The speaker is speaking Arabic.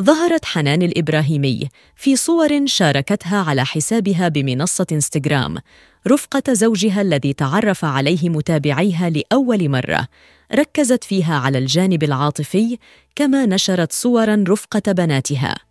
ظهرت حنان الإبراهيمي في صور شاركتها على حسابها بمنصة إنستغرام رفقة زوجها الذي تعرف عليه متابعيها لأول مرة ركزت فيها على الجانب العاطفي كما نشرت صوراً رفقة بناتها